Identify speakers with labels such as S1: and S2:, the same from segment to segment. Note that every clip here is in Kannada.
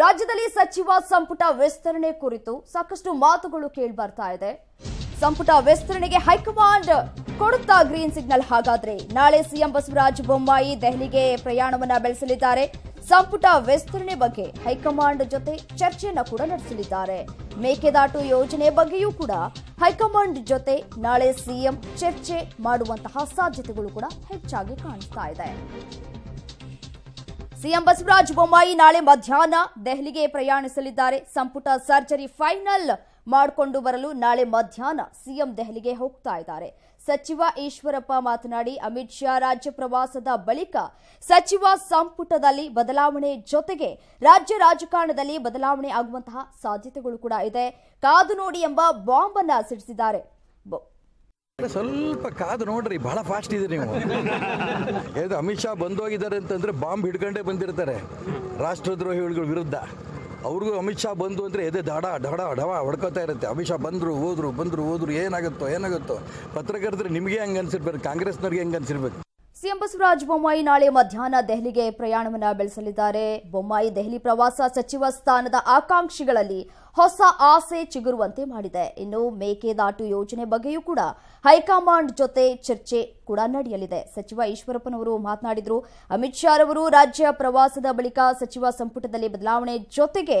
S1: ರಾಜ್ಯದಲ್ಲಿ ಸಚಿವ ಸಂಪುಟ ವಿಸ್ತರಣೆ ಕುರಿತು ಸಾಕಷ್ಟು ಮಾತುಗಳು ಕೇಳಿ ಬರ್ತಾ ಇದೆ ಸಂಪುಟ ವಿಸ್ತರಣೆಗೆ ಹೈಕಮಾಂಡ್ ಕೊಡುತ್ತಾ ಗ್ರೀನ್ ಸಿಗ್ನಲ್ ಹಾಗಾದ್ರೆ ನಾಳೆ ಸಿಎಂ ಬಸವರಾಜ ಬೊಮ್ಮಾಯಿ ದೆಹಲಿಗೆ ಪ್ರಯಾಣವನ್ನ ಬೆಳೆಸಲಿದ್ದಾರೆ ಸಂಪುಟ ವಿಸ್ತರಣೆ ಬಗ್ಗೆ ಹೈಕಮಾಂಡ್ ಜೊತೆ ಚರ್ಚೆಯನ್ನ ಕೂಡ ನಡೆಸಲಿದ್ದಾರೆ ಮೇಕೆದಾಟು ಯೋಜನೆ ಬಗ್ಗೆಯೂ ಕೂಡ ಹೈಕಮಾಂಡ್ ಜೊತೆ ನಾಳೆ ಸಿಎಂ ಚರ್ಚೆ ಮಾಡುವಂತಹ ಸಾಧ್ಯತೆಗಳು ಕೂಡ ಹೆಚ್ಚಾಗಿ ಕಾಣಿಸ್ತಾ ಇದೆ ಸಿಎಂ ಬಸವರಾಜ ಬೊಮ್ಮಾಯಿ ನಾಳೆ ಮಧ್ಯಾಹ್ನ ದೆಹಲಿಗೆ ಪ್ರಯಾಣಿಸಲಿದ್ದಾರೆ ಸಂಪುಟ ಸರ್ಜರಿ ಫೈನಲ್ ಮಾಡಿಕೊಂಡು ಬರಲು ನಾಳೆ ಮಧ್ಯಾಹ್ನ ಸಿಎಂ ದೆಹಲಿಗೆ ಹೋಗ್ತಾ ಇದ್ದಾರೆ ಸಚಿವ ಈಶ್ವರಪ್ಪ ಮಾತನಾಡಿ ಅಮಿತ್ ಶಾ ರಾಜ್ಯ ಪ್ರವಾಸದ ಬಳಿಕ ಸಚಿವ ಸಂಪುಟದಲ್ಲಿ ಬದಲಾವಣೆ ಜೊತೆಗೆ ರಾಜ್ಯ ರಾಜಕಾರಣದಲ್ಲಿ ಬದಲಾವಣೆ ಆಗುವಂತಹ ಸಾಧ್ಯತೆಗಳು ಕೂಡ ಇದೆ ಕಾದು ನೋಡಿ ಎಂಬ ಬಾಂಬ್ ಅನ್ನ ಸಿಡಿಸಿದ್ದಾರೆ
S2: ಸ್ವಲ್ಪ ಕಾದು ನೋಡ್ರಿ ಬಹಳ ಫಾಸ್ಟ್ ಇದೆ ನೀವು ಹೇಳಿದ್ರೆ ಅಮಿತ್ ಶಾ ಬಂದೋಗಿದ್ದಾರೆ ಅಂತಂದ್ರೆ ಬಾಂಬ್ ಹಿಡ್ಕೊಂಡೇ ಬಂದಿರ್ತಾರೆ ರಾಷ್ಟ್ರದ್ರೋಹಿಗಳ ವಿರುದ್ಧ ಅವ್ರಿಗೂ ಅಮಿತ್ ಶಾ ಬಂದು ಅಂದ್ರೆ ಎದೆ ದಾಡ ದಾಡ ಡವ ಹೊಡ್ಕೋತಾ ಇರುತ್ತೆ ಅಮಿತ್ ಶಾ ಬಂದರು ಹೋದ್ರು ಬಂದರು ಹೋದ್ರು ಏನಾಗುತ್ತೋ ಏನಾಗುತ್ತೋ ಪತ್ರಕರ್ತರು ನಿಮಗೆ ಹೆಂಗೆ ಅನ್ಸಿರ್ಬೇಕು ಕಾಂಗ್ರೆಸ್ನವ್ರಿಗೆ ಹೆಂಗೆ ಅನ್ಸಿರ್ಬೇಕು
S1: ಸಿಎಂ ಬಸವರಾಜ ಬೊಮ್ಮಾಯಿ ನಾಳೆ ಮಧ್ಯಾಹ್ನ ದೆಹಲಿಗೆ ಪ್ರಯಾಣವನ್ನು ಬೆಳೆಸಲಿದ್ದಾರೆ ಬೊಮ್ಮಾಯಿ ದೆಹಲಿ ಪ್ರವಾಸ ಸಚಿವ ಸ್ಥಾನದ ಆಕಾಂಕ್ಷಿಗಳಲ್ಲಿ ಹೊಸ ಆಸೆ ಚಿಗುರುವಂತೆ ಮಾಡಿದೆ ಇನ್ನು ಮೇಕೆದಾಟು ಯೋಜನೆ ಬಗ್ಗೆಯೂ ಕೂಡ ಹೈಕಮಾಂಡ್ ಜೊತೆ ಚರ್ಚೆ ಕೂಡ ನಡೆಯಲಿದೆ ಸಚಿವ ಈಶ್ವರಪ್ಪನವರು ಮಾತನಾಡಿದರು ಅಮಿತ್ ಶಾ ರಾಜ್ಯ ಪ್ರವಾಸದ ಬಳಿಕ ಸಚಿವ ಸಂಪುಟದಲ್ಲಿ ಬದಲಾವಣೆ ಜೊತೆಗೆ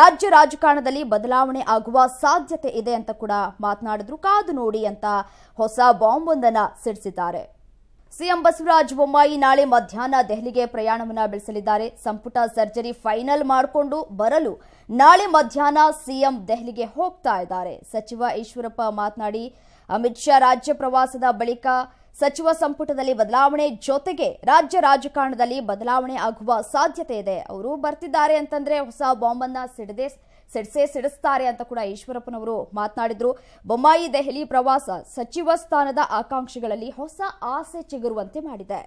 S1: ರಾಜ್ಯ ರಾಜಕಾರಣದಲ್ಲಿ ಬದಲಾವಣೆ ಆಗುವ ಸಾಧ್ಯತೆ ಇದೆ ಅಂತ ಕೂಡ ಮಾತನಾಡಿದ್ರು ಕಾದು ನೋಡಿ ಅಂತ ಹೊಸ ಬಾಂಬ್ ಒಂದನ್ನ ಸಿಡಿಸಿದ್ದಾರೆ ಸಿಎಂ ಬಸವರಾಜ ಬೊಮ್ಮಾಯಿ ನಾಳೆ ಮಧ್ಯಾಹ್ನ ದೆಹಲಿಗೆ ಪ್ರಯಾಣವನ್ನು ಬೆಳೆಸಲಿದ್ದಾರೆ ಸಂಪುಟ ಸರ್ಜರಿ ಫೈನಲ್ ಮಾಡಿಕೊಂಡು ಬರಲು ನಾಳೆ ಮಧ್ಯಾಹ್ನ ಸಿಎಂ ದೆಹಲಿಗೆ ಹೋಗ್ತಾ ಇದ್ದಾರೆ ಸಚಿವ ಈಶ್ವರಪ್ಪ ಮಾತನಾಡಿ ಅಮಿತ್ ಶಾ ರಾಜ್ಯ ಪ್ರವಾಸದ ಬಳಿಕ ಸಚಿವ ಸಂಪುಟದಲ್ಲಿ ಬದಲಾವಣೆ ಜೊತೆಗೆ ರಾಜ್ಯ ರಾಜಕಾರಣದಲ್ಲಿ ಬದಲಾವಣೆ ಆಗುವ ಸಾಧ್ಯತೆ ಇದೆ ಅವರು ಬರ್ತಿದ್ದಾರೆ ಅಂತಂದ್ರೆ ಹೊಸ ಬಾಂಬನ್ನ ಅನ್ನ ಸಿಡದೆ ಸಿಡಿಸೇ ಸಿಡಿಸ್ತಾರೆ ಅಂತ ಕೂಡ ಈಶ್ವರಪ್ಪನವರು ಮಾತನಾಡಿದ್ರು ಬೊಮ್ಮಾಯಿ ದೆಹಲಿ ಪ್ರವಾಸ ಸಚಿವ ಸ್ಥಾನದ ಆಕಾಂಕ್ಷಿಗಳಲ್ಲಿ ಹೊಸ ಆಸೆ ಚಿಗುರುವಂತೆ ಮಾಡಿದೆ